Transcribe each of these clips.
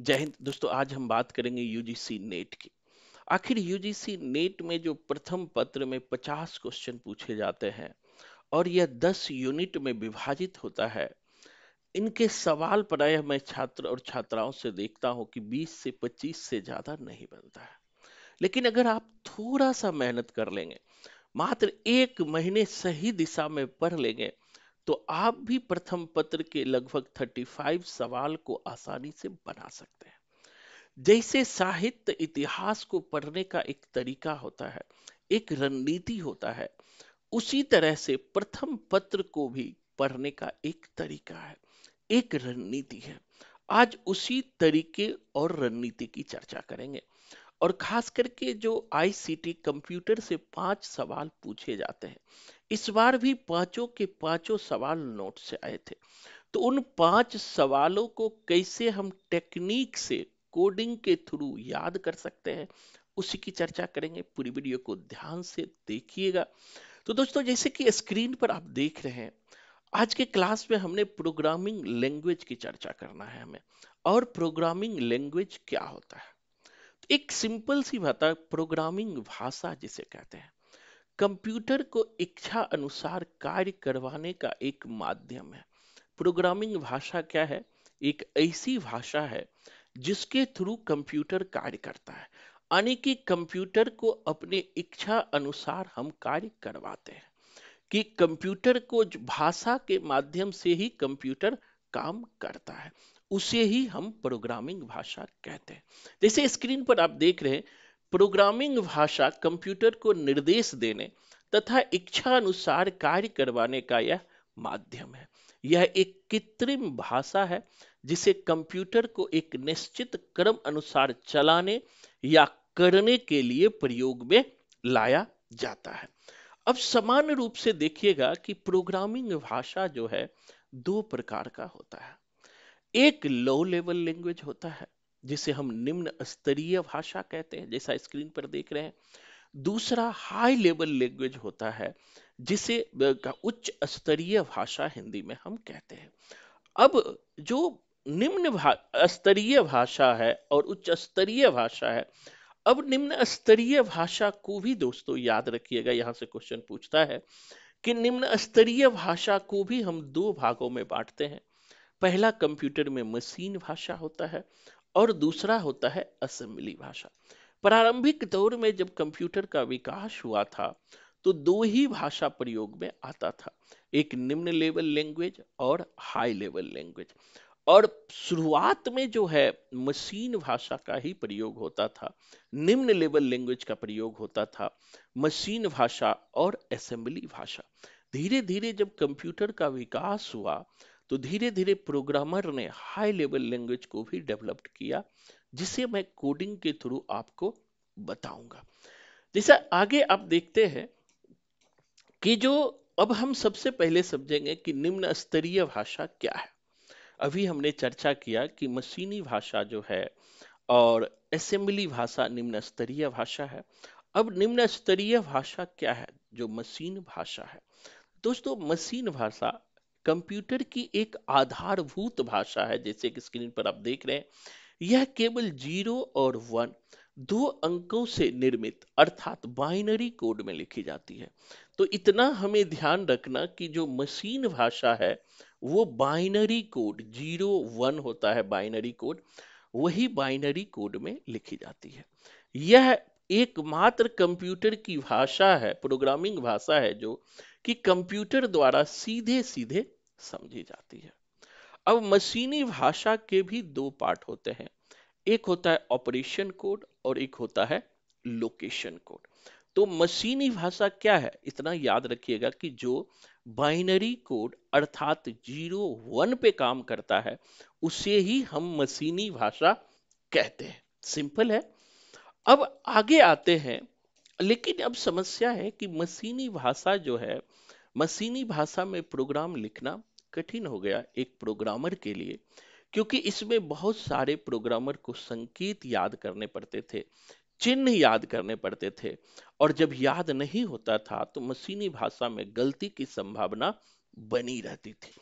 जय हिंद दोस्तों आज हम बात करेंगे यूजीसी नेट की आखिर यूजीसी नेट में जो प्रथम पत्र में 50 क्वेश्चन पूछे जाते हैं और यह 10 यूनिट में विभाजित होता है इनके सवाल प्रायः मैं छात्र और छात्राओं से देखता हूं कि 20 से 25 से ज्यादा नहीं बनता है लेकिन अगर आप थोड़ा सा मेहनत कर लेंगे मात्र एक महीने सही दिशा में पढ़ लेंगे तो आप भी प्रथम पत्र के लगभग 35 सवाल को आसानी से बना सकते हैं जैसे साहित्य इतिहास को पढ़ने का एक तरीका होता है एक रणनीति होता है उसी तरह से प्रथम पत्र को भी पढ़ने का एक तरीका है एक रणनीति है आज उसी तरीके और रणनीति की चर्चा करेंगे और खास करके जो आईसीटी कंप्यूटर से पांच सवाल पूछे जाते हैं इस बार भी पांचों के पांचों सवाल नोट से आए थे तो उन पांच सवालों को कैसे हम टेक्निक से कोडिंग के थ्रू याद कर सकते हैं उसी की चर्चा करेंगे पूरी वीडियो को ध्यान से देखिएगा तो दोस्तों जैसे कि स्क्रीन पर आप देख रहे हैं आज के क्लास में हमने प्रोग्रामिंग लैंग्वेज की चर्चा करना है हमें और प्रोग्रामिंग लैंग्वेज क्या होता है एक सिंपल सी भाषा प्रोग्रामिंग भाषा जिसे कहते हैं कंप्यूटर को इच्छा अनुसार कार्य करवाने का एक माध्यम है प्रोग्रामिंग भाषा क्या है एक ऐसी भाषा है जिसके थ्रू कंप्यूटर कार्य करता है यानी कि कंप्यूटर को अपने इच्छा अनुसार हम कार्य करवाते हैं कि कंप्यूटर को भाषा के माध्यम से ही कंप्यूटर काम करता है उसे ही हम प्रोग्रामिंग भाषा कहते हैं जैसे स्क्रीन पर आप देख रहे हैं प्रोग्रामिंग भाषा कंप्यूटर को निर्देश देने तथा इच्छा अनुसार कार्य करवाने का यह माध्यम है यह एक कृत्रिम भाषा है जिसे कंप्यूटर को एक निश्चित क्रम अनुसार चलाने या करने के लिए प्रयोग में लाया जाता है अब समान रूप से देखिएगा कि प्रोग्रामिंग भाषा जो है दो प्रकार का होता है एक लो लेवल लैंग्वेज होता है जिसे हम निम्न स्तरीय भाषा कहते हैं जैसा स्क्रीन पर देख रहे हैं दूसरा हाई लेवल लैंग्वेज होता है जिसे उच्च स्तरीय भाषा हिंदी में हम कहते हैं अब जो निम्न भा, स्तरीय भाषा है और उच्च स्तरीय भाषा है अब निम्न स्तरीय भाषा को भी दोस्तों याद रखिएगा यहाँ से क्वेश्चन पूछता है कि निम्न स्तरीय भाषा को भी हम दो भागों में बांटते हैं पहला कंप्यूटर में मशीन भाषा होता है और दूसरा होता है असेंबली भाषा प्रारंभिक दौर में जब कंप्यूटर का विकास हुआ था तो दो ही भाषा प्रयोग में आता था एक निम्न लेवल लैंग्वेज और हाई लेवल लैंग्वेज और शुरुआत में जो है मशीन भाषा का ही प्रयोग होता था निम्न लेवल लैंग्वेज का प्रयोग होता था मशीन भाषा और असेंबली भाषा धीरे धीरे जब कंप्यूटर का विकास हुआ तो धीरे धीरे प्रोग्रामर ने हाई लेवल लैंग्वेज को भी डेवलप किया जिसे मैं कोडिंग के थ्रू आपको बताऊंगा जैसा आगे आप देखते हैं कि जो अब हम सबसे पहले समझेंगे कि निम्न स्तरीय भाषा क्या है अभी हमने चर्चा किया कि मशीनी भाषा जो है और असेंबली भाषा निम्न स्तरीय भाषा है अब निम्न स्तरीय भाषा क्या है जो मशीन भाषा है दोस्तों मशीन भाषा कंप्यूटर की एक आधारभूत भाषा है जैसे कि स्क्रीन पर आप देख रहे हैं यह केवल जीरो और वन दो अंकों से निर्मित अर्थात बाइनरी कोड में लिखी जाती है तो इतना हमें ध्यान रखना कि जो मशीन भाषा है वो बाइनरी कोड जीरो वन होता है बाइनरी कोड वही बाइनरी कोड में लिखी जाती है यह एकमात्र कंप्यूटर की भाषा है प्रोग्रामिंग भाषा है जो कि कंप्यूटर द्वारा सीधे सीधे समझी जाती है अब मशीनी भाषा के भी दो पार्ट होते हैं एक होता है ऑपरेशन कोड और एक होता है लोकेशन कोड तो मशीनी भाषा क्या है इतना याद रखिएगा कि जो बाइनरी कोड अर्थात जीरो वन पे काम करता है उसे ही हम मशीनी भाषा कहते हैं सिंपल है अब आगे आते हैं लेकिन अब समस्या है कि मशीनी भाषा जो है मसीनी भाषा में प्रोग्राम लिखना कठिन हो गया एक प्रोग्रामर के लिए क्योंकि इसमें बहुत सारे प्रोग्रामर को संकेत याद करने पड़ते थे चिन्ह याद करने पड़ते थे और जब याद नहीं होता था तो मसीनी भाषा में गलती की संभावना बनी रहती थी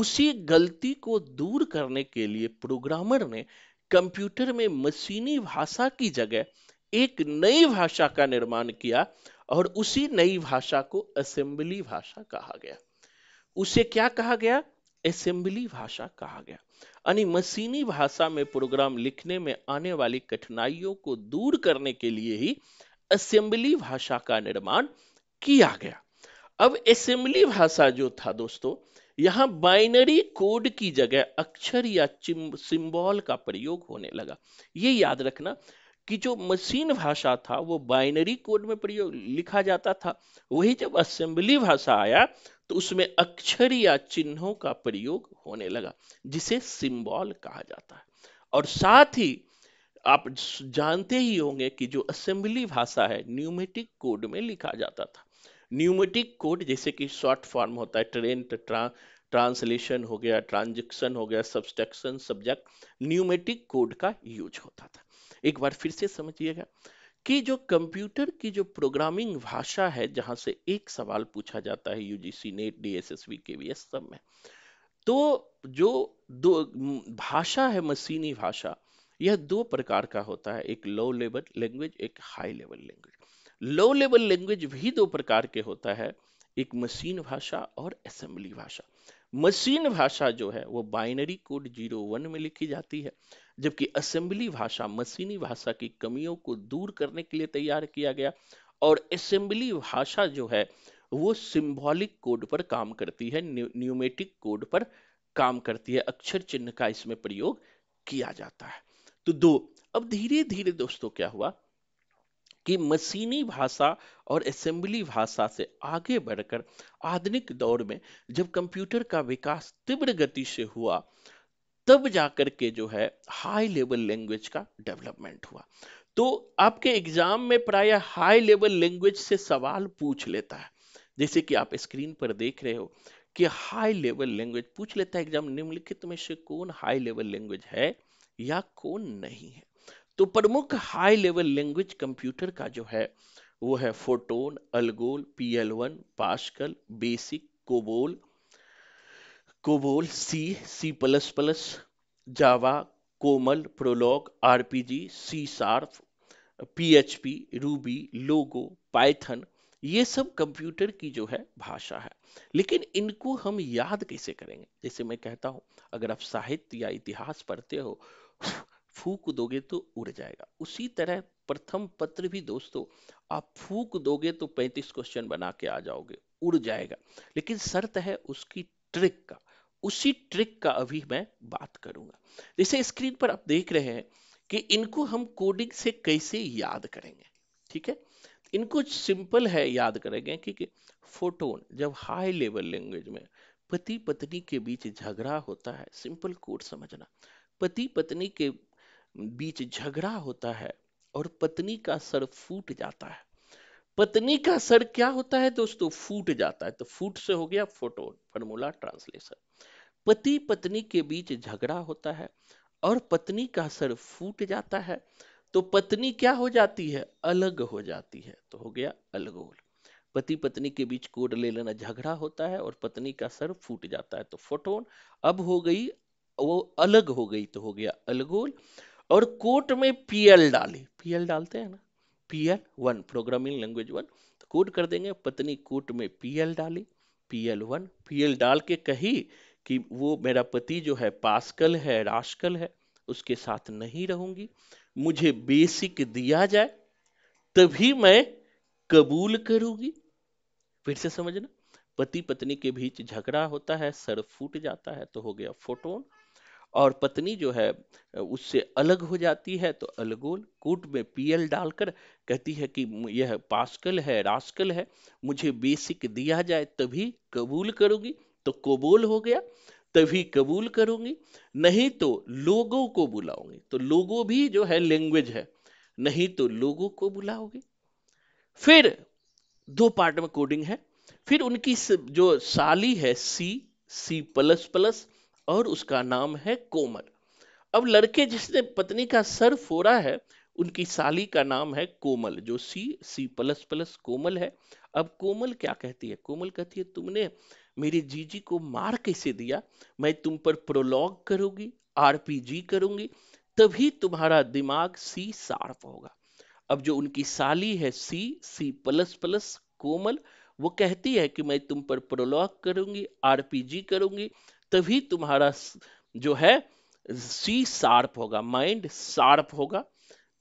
उसी गलती को दूर करने के लिए प्रोग्रामर ने कंप्यूटर में मशीनी भाषा की जगह एक नई भाषा का निर्माण किया और उसी नई भाषा को असेंबली भाषा कहा गया उसे क्या कहा गया असेंबली भाषा कहा गया यानी मशीनी भाषा में प्रोग्राम लिखने में आने वाली कठिनाइयों को दूर करने के लिए ही असेंबली भाषा का निर्माण किया गया अब असेंबली भाषा जो था दोस्तों यहां बाइनरी कोड की जगह अक्षर या सिंबल का प्रयोग होने लगा ये याद रखना कि जो मशीन भाषा था वो बाइनरी कोड में प्रयोग लिखा जाता था वही जब असेंबली भाषा आया तो उसमें अक्षर या चिन्हों का प्रयोग होने लगा जिसे सिंबल कहा जाता है और साथ ही आप जानते ही होंगे कि जो असेंबली भाषा है न्यूमेटिक कोड में लिखा जाता था न्यूमेटिक कोड जैसे कि शॉर्ट फॉर्म होता है ट्रेन ट्रांसलेशन हो गया ट्रांजेक्शन हो गया सब्सट्रक्शन सब्जेक्ट न्यूमेटिक कोड का यूज होता था एक बार फिर से समझिएगा कि जो कंप्यूटर की जो प्रोग्रामिंग भाषा है जहां से एक सवाल पूछा जाता है यूजीसी नेट डीएसएसबी केवीएस सब में तो जो दो भाषा है मशीनी भाषा यह दो प्रकार का होता है एक लो लेवल लैंग्वेज एक high level language low level language भी दो प्रकार के होता है एक मशीन भाषा और असेंबली भाषा मशीन भाषा जो है वो बाइनरी कोड जीरो वन में लिखी जाती है जबकि असेंबली भाषा मशीनी भाषा की कमियों को दूर करने के लिए तैयार किया गया और असेंबली भाषा जो है वो सिंबॉलिक कोड पर काम करती है न्यूमेटिक कोड पर काम करती है अक्षर चिन्ह का इसमें प्रयोग किया जाता है तो दो अब धीरे धीरे दोस्तों क्या हुआ कि मशीनी भाषा और असेंबली भाषा से आगे बढ़कर आधुनिक दौर में जब कंप्यूटर का विकास तीव्र गति से हुआ तब जाकर के जो है हाई लेवल लैंग्वेज का डेवलपमेंट हुआ तो आपके एग्जाम में प्राय हाई लेवल लैंग्वेज से सवाल पूछ लेता है जैसे कि आप स्क्रीन पर देख रहे हो कि हाई लेवल लैंग्वेज पूछ लेता है एग्जाम निम्नलिखित में से कौन हाई लेवल लैंग्वेज है या कौन नहीं है तो प्रमुख हाई लेवल लैंग्वेज कंप्यूटर का जो है वो है Fortran ALGOL P L one Pascal BASIC COBOL COBOL C C plus plus Java COMAL Prolog G C H PHP Ruby Logo Python ये सब कंप्यूटर की जो है भाषा है लेकिन इनको हम याद कैसे करेंगे जैसे मैं कहता हूं अगर आप साहित्य या इतिहास पढ़ते हो फूक दोगे तो उड़ जाएगा उसी तरह प्रथम पत्र भी दोस्तों आप फूक दोगे तो 35 क्वेश्चन बना के आ जाओगे उड़ जाएगा लेकिन शर्त है उसकी ट्रिक का उसी ट्रिक का अभी मैं बात करूंगा जैसे स्क्रीन पर आप देख रहे हैं कि इनको हम कोडिंग से कैसे याद करेंगे ठीक है इनको सिंपल है याद करेंगे कि फोटोन जब हाई लेवल लैंग्वेज में पति पत्नी के बीच झगड़ा होता है सिंपल कोड समझना पति पत्नी के बीच झगड़ा होता है और पत्नी का सर फूट जाता है पत्नी का सर क्या होता है दोस्तों फूट जाता है तो फूट से हो गया फोटो फॉर्मूला ट्रांसलेशन पति पत्नी के बीच झगड़ा होता है और पत्नी का सर फूट जाता है तो पत्नी क्या हो जाती है अलग हो जाती है तो हो गया अलगोल पति पत्नी के बीच कोड ले लेना झगड़ा होता है और पत्नी का सर फूट जाता है तो फोटोन अब हो गई वो अलग हो गई तो हो गया अलगोल और कोट में पीएल डाली पीएल डालते हैं ना PL one programming language one तो कोट कर देंगे पत्नी कोट में पीएल डाली पीएल वन पीएल डाल के कही कि वो मेरा पति जो है पास्कल है राशकल है उसके साथ नहीं रहूंगी मुझे बेसिक दिया जाए तभी मैं कबूल करूंगी फिर से समझना पति पत्नी के बीच झगड़ा होता है सर फूट जाता है तो हो गया फोटोन और पत्नी जो है उससे अलग हो जाती है तो अलगोल कूट में पीएल डालकर कहती है कि यह पास्कल है रास्कल है मुझे बेसिक दिया जाए तभी कबूल करूंगी तो कबूल हो गया तभी कबूल करूंगी नहीं तो लोगों को बुलाऊंगी तो लोगों भी जो है लैंग्वेज है नहीं तो लोगों को बुलाओगे फिर दो पार्ट में कोडिंग है फिर उनकी जो साली है सी सी प्लस प्लस और उसका नाम है कोमल अब लड़के जिसने पत्नी का सर फोड़ा है उनकी साली का नाम है कोमल जो सी सी प्लस प्लस कोमल है अब कोमल क्या कहती है कोमल कहती है तुमने मेरे जीजी को मार कैसे दिया मैं तुम पर प्रोलॉग करूंगी आरपीजी करूंगी तभी तुम्हारा दिमाग सी साफ होगा अब जो उनकी साली है सी सी प्लस प्लस कोमल वो कहती है कि मैं तुम पर प्रोलॉग करूंगी आरपीजी करूंगी तभी तुम्हारा जो है सी शार्प होगा माइंड शार्प होगा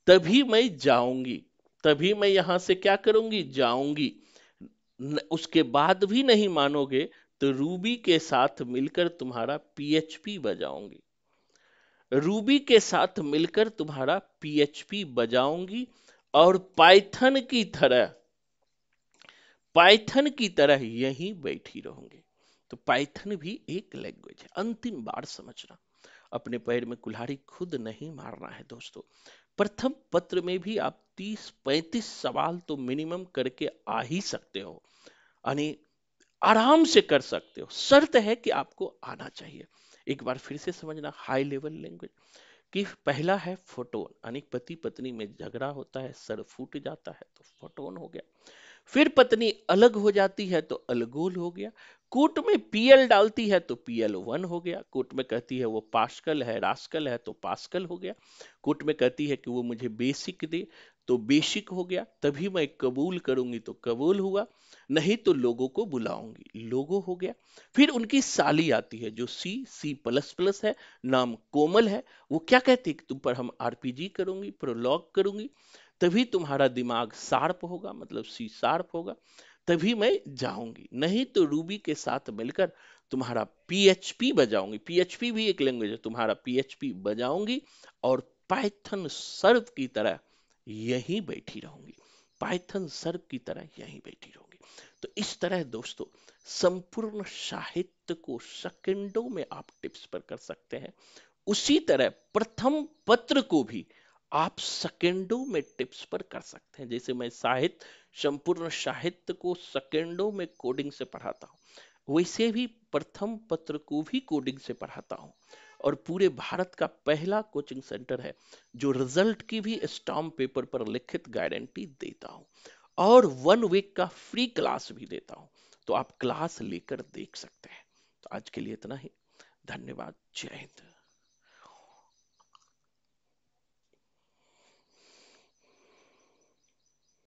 तभी मैं जाऊंगी तभी मैं यहां से क्या करूंगी जाऊंगी उसके बाद भी नहीं मानोगे तो रूबी के साथ मिलकर तुम्हारा पीएचपी बजाऊंगी रूबी के साथ मिलकर तुम्हारा पीएचपी बजाऊंगी और पाइथन की तरह पाइथन की तरह यहीं बैठी रहूंगी तो पाइथन भी एक लैंग्वेज है अंतिम बार समझना अपने पैर में कुल्हाड़ी खुद नहीं मारना है दोस्तों प्रथम पत्र में भी आप 30-35 सवाल तो मिनिमम करके आ ही सकते हो यानी आराम से कर सकते हो शर्त है कि आपको आना चाहिए एक बार फिर से समझना हाई लेवल लैंग्वेज कि पहला है फोटोन यानी पति पत्नी में झगड़ा होता है सर फूट जाता है तो फोटोन हो गया फिर पत्नी अलग हो जाती है तो अलगोल हो गया कूट में पीएल डालती है तो पीएल वन हो गया कूट में कहती है वो पास्कल है रास्कल है तो पास्कल हो गया कूट में कहती है कि वो मुझे बेसिक दे तो बेसिक हो गया तभी मैं कबूल करूंगी तो कबूल हुआ नहीं तो लोगों को बुलाऊंगी लोगो हो गया फिर उनकी साली आती है जो सी सी प्लस प्लस है नाम कोमल है वो क्या कहती है तुम पर हम आरपीजी करूंगी प्रोलॉग करूंगी तभी तुम्हारा दिमाग शार्प होगा मतलब सी शार्प होगा तभी मैं जाऊंगी नहीं तो रूबी के साथ मिलकर तुम्हारा पीएचपी बजाऊंगी पीएचपी भी एक लैंग्वेज है तुम्हारा पीएचपी बजाऊंगी और पाइथन सर्व की तरह यहीं बैठी रहूंगी पाइथन सर्व की तरह यहीं बैठी रहूंगी तो इस तरह दोस्तों संपूर्ण साहित्य को सेकेंडो में आप टिप्स पर कर सकते हैं उसी तरह प्रथम पत्र को भी आप सेकेंडो में टिप्स पर कर सकते हैं जैसे मैं साहित्य संपूर्ण साहित्य को सेकेंडों में कोडिंग से पढ़ाता हूँ वैसे भी प्रथम पत्र को भी कोडिंग से पढ़ाता हूँ और पूरे भारत का पहला कोचिंग सेंटर है जो रिजल्ट की भी स्टाम्प पेपर पर लिखित गारंटी देता हूँ और वन वीक का फ्री क्लास भी देता हूँ तो आप क्लास लेकर देख सकते हैं तो आज के लिए इतना ही धन्यवाद जय हिंद